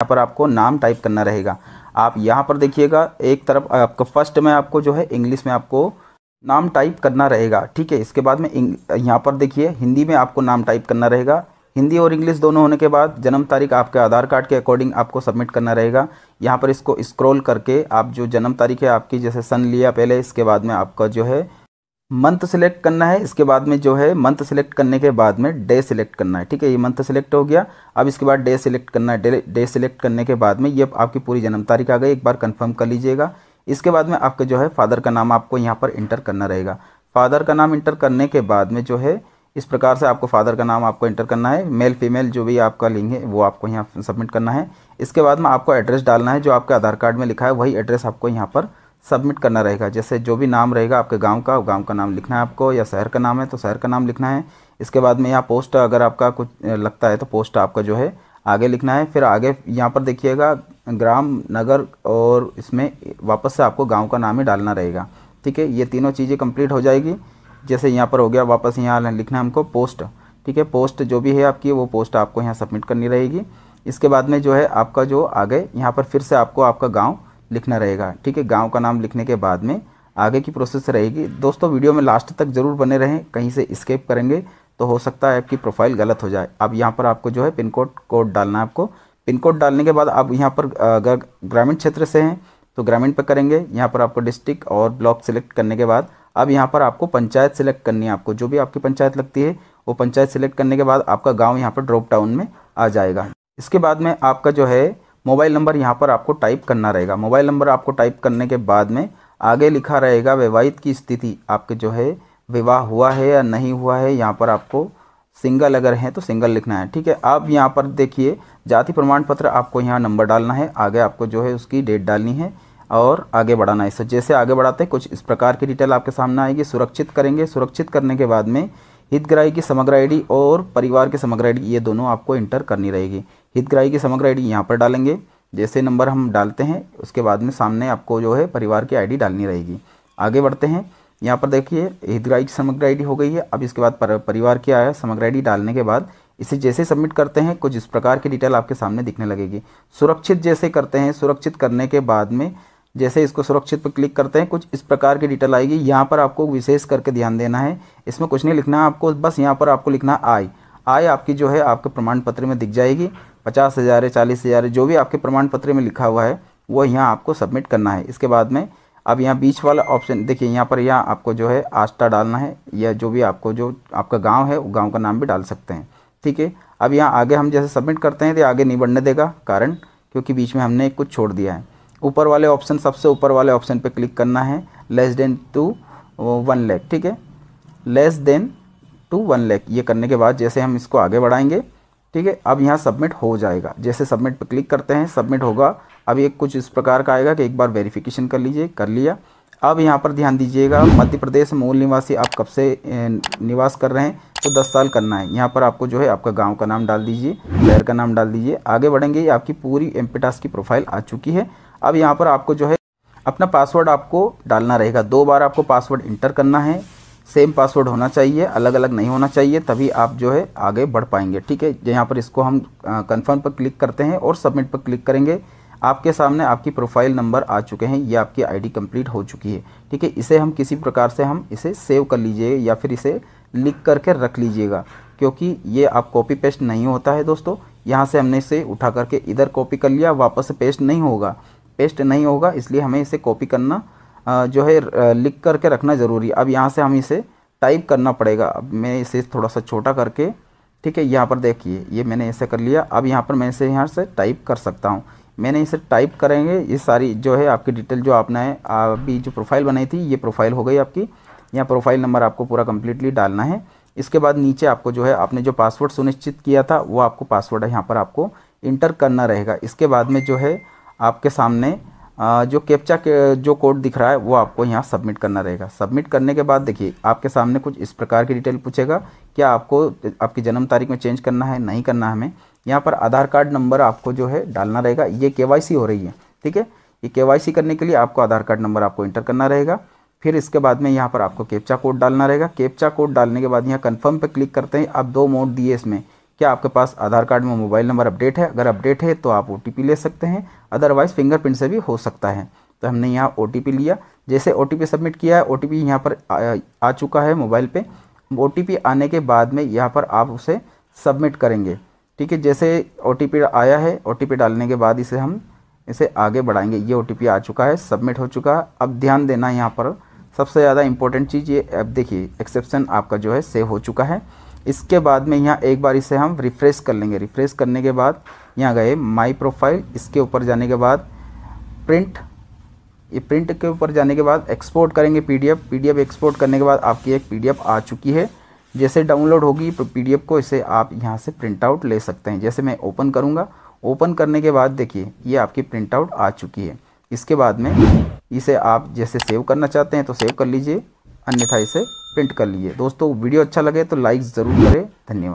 यहाँ पर आपको नाम टाइप करना रहेगा आप यहाँ पर देखिएगा एक तरफ आपका फर्स्ट में आपको जो है इंग्लिश में आपको नाम टाइप करना रहेगा ठीक है इसके बाद में यहाँ पर देखिए हिंदी में आपको नाम टाइप करना रहेगा हिंदी और इंग्लिश दोनों होने के बाद जन्म तारीख आपके आधार कार्ड के अकॉर्डिंग आपको सबमिट करना रहेगा यहाँ पर इसको स्क्रॉल करके आप जो जन्म तारीख है आपकी जैसे सन लिया पहले इसके बाद में आपका जो है मंथ सेलेक्ट करना है इसके बाद में जो है मंथ सेलेक्ट करने के बाद में डे सेलेक्ट करना है ठीक है ये मंथ सेलेक्ट हो गया अब इसके बाद डे सेलेक्ट करना है डे सेलेक्ट करने के बाद में ये आपकी पूरी जन्म तारीख आ गई एक बार कंफर्म कर लीजिएगा इसके बाद में आपका जो है फादर का नाम आपको यहाँ पर इंटर करना रहेगा फादर का नाम इंटर करने के बाद में जो है इस प्रकार से आपको फादर का नाम आपको इंटर करना है मेल फीमेल जो भी आपका लिंग है वो आपको यहाँ सबमिट करना है इसके बाद में आपको एड्रेस डालना है जो आपके आधार कार्ड में लिखा है वही एड्रेस आपको यहाँ पर सबमिट करना रहेगा जैसे जो भी नाम रहेगा आपके गांव का गांव का नाम लिखना है आपको या शहर का नाम है तो शहर का नाम लिखना है इसके बाद में यहाँ पोस्ट अगर आपका कुछ लगता है तो पोस्ट आपका जो है आगे लिखना है फिर आगे यहाँ पर देखिएगा ग्राम नगर और इसमें वापस से आपको गाँव का नाम ही डालना रहेगा ठीक है ये तीनों चीज़ें कंप्लीट हो जाएगी जैसे यहाँ पर हो गया वापस यहाँ लिखना है हमको पोस्ट ठीक है पोस्ट जो भी है आपकी वो पोस्ट आपको यहाँ सबमिट करनी रहेगी इसके बाद में जो है आपका जो आगे यहाँ पर फिर से आपको आपका गाँव लिखना रहेगा ठीक है गाँव का नाम लिखने के बाद में आगे की प्रोसेस रहेगी दोस्तों वीडियो में लास्ट तक ज़रूर बने रहें कहीं से स्केप करेंगे तो हो सकता है आपकी प्रोफाइल गलत हो जाए अब यहाँ पर आपको जो है पिन कोड कोड डालना है आपको पिन कोड डालने के बाद आप यहाँ पर अगर ग्रामीण क्षेत्र से हैं तो ग्रामीण पर करेंगे यहाँ पर आपको डिस्ट्रिक्ट और ब्लॉक सेलेक्ट करने के बाद अब यहाँ पर आपको पंचायत सेलेक्ट करनी है आपको जो भी आपकी पंचायत लगती है वो पंचायत सेलेक्ट करने के बाद आपका गाँव यहाँ पर ड्रॉप टाउन में आ जाएगा इसके बाद में आपका जो है मोबाइल नंबर यहाँ पर आपको टाइप करना रहेगा मोबाइल नंबर आपको टाइप करने के बाद में आगे लिखा रहेगा विवाहित की स्थिति आपके जो है विवाह हुआ है या नहीं हुआ है यहाँ पर आपको सिंगल अगर हैं तो सिंगल लिखना है ठीक है अब यहाँ पर देखिए जाति प्रमाण पत्र आपको यहाँ नंबर डालना है आगे आपको जो है उसकी डेट डालनी है और आगे बढ़ाना है इसे जैसे आगे बढ़ाते हैं कुछ इस प्रकार की डिटेल आपके सामने आएगी सुरक्षित करेंगे सुरक्षित करने के बाद में हितग्राही की समग्र आईडी और परिवार की समग्र आईडी ये दोनों आपको इंटर करनी रहेगी हितग्राही की समग्र आईडी यहाँ पर डालेंगे जैसे नंबर हम डालते हैं उसके बाद में सामने आपको जो है परिवार की आईडी डालनी रहेगी आगे बढ़ते हैं यहाँ पर देखिए हितग्राही की समग्र आईडी हो गई है अब इसके बाद पर, परिवार की आया समग्र आईडी डालने के बाद इसे जैसे सबमिट करते हैं कुछ इस प्रकार की डिटेल आपके सामने दिखने लगेगी सुरक्षित जैसे करते हैं सुरक्षित करने के बाद में जैसे इसको सुरक्षित पर क्लिक करते हैं कुछ इस प्रकार की डिटेल आएगी यहाँ पर आपको विशेष करके ध्यान देना है इसमें कुछ नहीं लिखना है आपको बस यहाँ पर आपको लिखना आय आय आपकी जो है आपके प्रमाण पत्र में दिख जाएगी पचास हज़ार है चालीस हज़ार है जो भी आपके प्रमाण पत्र में लिखा हुआ है वो यहाँ आपको सबमिट करना है इसके बाद में अब यहाँ बीच वाला ऑप्शन देखिए यहाँ पर यहाँ आपको जो है आस्था डालना है या जो भी आपको जो आपका गाँव है वो गाँव का नाम भी डाल सकते हैं ठीक है अब यहाँ आगे हम जैसे सबमिट करते हैं तो आगे नहीं बढ़ने देगा कारण क्योंकि बीच में हमने कुछ छोड़ दिया है ऊपर वाले ऑप्शन सबसे ऊपर वाले ऑप्शन पर क्लिक करना है less than two one lakh ठीक है less than two one lakh ये करने के बाद जैसे हम इसको आगे बढ़ाएंगे ठीक है अब यहाँ सबमिट हो जाएगा जैसे सबमिट पर क्लिक करते हैं सबमिट होगा अब ये कुछ इस प्रकार का आएगा कि एक बार वेरिफिकेशन कर लीजिए कर लिया अब यहाँ पर ध्यान दीजिएगा मध्य प्रदेश मूल निवासी आप कब से निवास कर रहे हैं तो 10 साल करना है यहाँ पर आपको जो है आपका गांव का नाम डाल दीजिए शहर का नाम डाल दीजिए आगे बढ़ेंगे आपकी पूरी एम की प्रोफाइल आ चुकी है अब यहाँ पर आपको जो है अपना पासवर्ड आपको डालना रहेगा दो बार आपको पासवर्ड इंटर करना है सेम पासवर्ड होना चाहिए अलग अलग नहीं होना चाहिए तभी आप जो है आगे बढ़ पाएंगे ठीक है यहाँ पर इसको हम कन्फर्म पर क्लिक करते हैं और सबमिट पर क्लिक करेंगे आपके सामने आपकी प्रोफाइल नंबर आ चुके हैं ये आपकी आईडी कंप्लीट हो चुकी है ठीक है इसे हम किसी प्रकार से हम इसे सेव कर लीजिए या फिर इसे लिख करके रख लीजिएगा क्योंकि ये आप कॉपी पेस्ट नहीं होता है दोस्तों यहाँ से हमने इसे उठा करके इधर कॉपी कर लिया वापस पेस्ट नहीं होगा पेस्ट नहीं होगा इसलिए हमें इसे कॉपी करना जो है लिख करके रखना ज़रूरी अब यहाँ से हम इसे टाइप करना पड़ेगा अब मैं इसे थोड़ा सा छोटा करके ठीक है यहाँ पर देखिए ये मैंने ऐसे कर लिया अब यहाँ पर मैं इसे यहाँ से टाइप कर सकता हूँ मैंने इसे टाइप करेंगे ये सारी जो है आपकी डिटेल जो आपने अभी जो प्रोफाइल बनाई थी ये प्रोफाइल हो गई आपकी यहाँ प्रोफाइल नंबर आपको पूरा कम्प्लीटली डालना है इसके बाद नीचे आपको जो है आपने जो पासवर्ड सुनिश्चित किया था वो आपको पासवर्ड यहाँ पर आपको इंटर करना रहेगा इसके बाद में जो है आपके सामने जो कैप्चा के जो कोड दिख रहा है वो आपको यहाँ सबमिट करना रहेगा सबमिट करने के बाद देखिए आपके सामने कुछ इस प्रकार की डिटेल पूछेगा क्या आपको आपकी जन्म तारीख में चेंज करना है नहीं करना है हमें यहाँ पर आधार कार्ड नंबर आपको जो है डालना रहेगा ये के हो रही है ठीक है ये के करने के लिए आपको आधार कार्ड नंबर आपको इंटर करना रहेगा फिर इसके बाद में यहाँ पर आपको कैप्चा कोड डालना रहेगा कैप्चा कोड डालने के बाद यहाँ कन्फर्म पर क्लिक करते हैं आप दो मोड दिए इसमें क्या आपके पास आधार कार्ड में मोबाइल नंबर अपडेट है अगर अपडेट है तो आप ओ ले सकते हैं अदरवाइज़ फिंगरप्रिंट से भी हो सकता है तो हमने यहाँ ओ लिया जैसे ओ सबमिट किया है ओ टी यहाँ पर आ, आ चुका है मोबाइल पर ओ आने के बाद में यहाँ पर आप उसे सबमिट करेंगे ठीक है जैसे ओ आया है ओ डालने के बाद इसे हम इसे आगे बढ़ाएंगे ये ओ आ चुका है सबमिट हो चुका है अब ध्यान देना यहाँ पर सबसे ज़्यादा इंपॉर्टेंट चीज़ ये अब देखिए एक्सेप्शन आपका जो है सेव हो चुका है इसके बाद में यहाँ एक बार इसे हम रिफ़्रेश कर लेंगे रिफ़्रेश करने के बाद यहाँ गए माई प्रोफाइल इसके ऊपर जाने के बाद प्रिंट ये प्रिंट के ऊपर जाने के बाद एक्सपोर्ट करेंगे पीडीएफ पीडीएफ एक्सपोर्ट करने के बाद आपकी एक पीडीएफ आ चुकी है जैसे डाउनलोड होगी पीडीएफ तो को इसे आप यहाँ से प्रिंट आउट ले सकते हैं जैसे मैं ओपन करूँगा ओपन करने के बाद देखिए ये आपकी प्रिंट आउट आ चुकी है इसके बाद में इसे आप जैसे सेव करना चाहते हैं तो सेव कर लीजिए अन्यथा इसे प्रिंट कर लीजिए दोस्तों वीडियो अच्छा लगे तो लाइक ज़रूर करें धन्यवाद